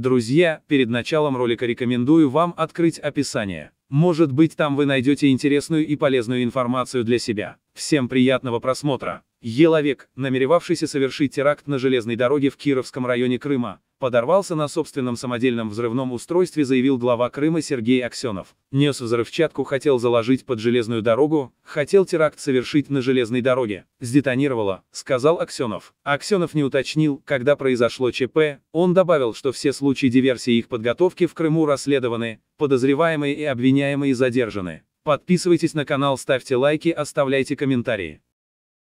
Друзья, перед началом ролика рекомендую вам открыть описание. Может быть там вы найдете интересную и полезную информацию для себя. Всем приятного просмотра. Еловек, намеревавшийся совершить теракт на железной дороге в Кировском районе Крыма, подорвался на собственном самодельном взрывном устройстве, заявил глава Крыма Сергей Аксенов. Нес взрывчатку, хотел заложить под железную дорогу, хотел теракт совершить на железной дороге. Сдетонировало, сказал Аксенов. Аксенов не уточнил, когда произошло ЧП, он добавил, что все случаи диверсии и их подготовки в Крыму расследованы, подозреваемые и обвиняемые задержаны. Подписывайтесь на канал, ставьте лайки, оставляйте комментарии.